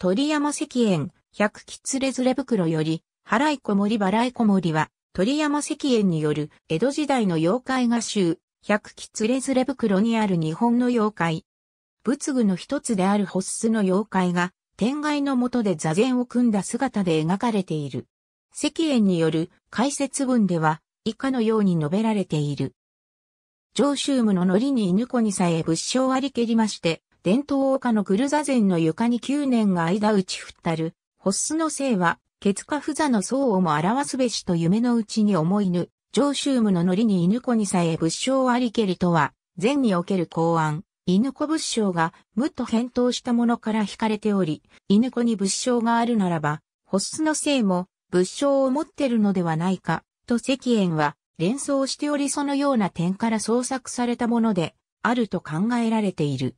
鳥山石園、百吉れずれ袋より、払いこもり払いこもりは、鳥山石園による江戸時代の妖怪画集、百吉れずれ袋にある日本の妖怪。仏具の一つであるホッスの妖怪が、天外の下で座禅を組んだ姿で描かれている。石園による解説文では、以下のように述べられている。上州無の糊に犬子にさえ仏性ありけりまして、伝統家のグルザ禅の床に9年が間打ち振ったる、ホッスの姓は、ケツカフザの相をも表すべしと夢のうちに思いぬ、上州無のりに犬子にさえ仏性ありけりとは、禅における公案、犬子仏性が無と返答したものから惹かれており、犬子に仏性があるならば、ホッスの姓も仏性を持ってるのではないか、と石燕は連想しておりそのような点から創作されたもので、あると考えられている。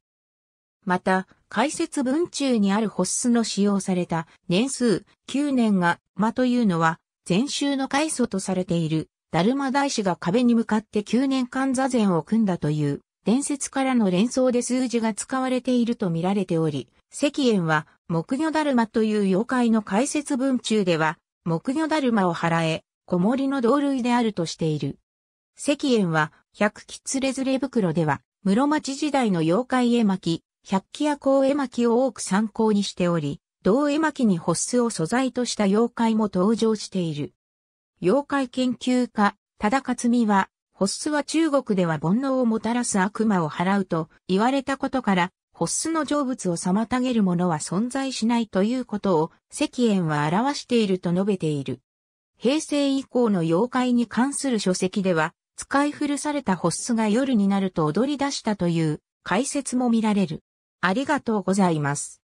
また、解説文中にあるホッスの使用された年数9年が間というのは、前週の開祖とされている、ダルマ大師が壁に向かって9年間座禅を組んだという伝説からの連想で数字が使われていると見られており、石炎は、木魚ダルマという妖怪の解説文中では、木魚ダルマを払え、小森の同類であるとしている。石炎は、百吉れずれ袋では、室町時代の妖怪絵巻、百鬼夜行絵巻を多く参考にしており、同絵巻に発ッを素材とした妖怪も登場している。妖怪研究家、忠勝美は、発ッは中国では煩悩をもたらす悪魔を払うと言われたことから、発ッの成仏を妨げるものは存在しないということを石燕は表していると述べている。平成以降の妖怪に関する書籍では、使い古された発ッが夜になると踊り出したという解説も見られる。ありがとうございます。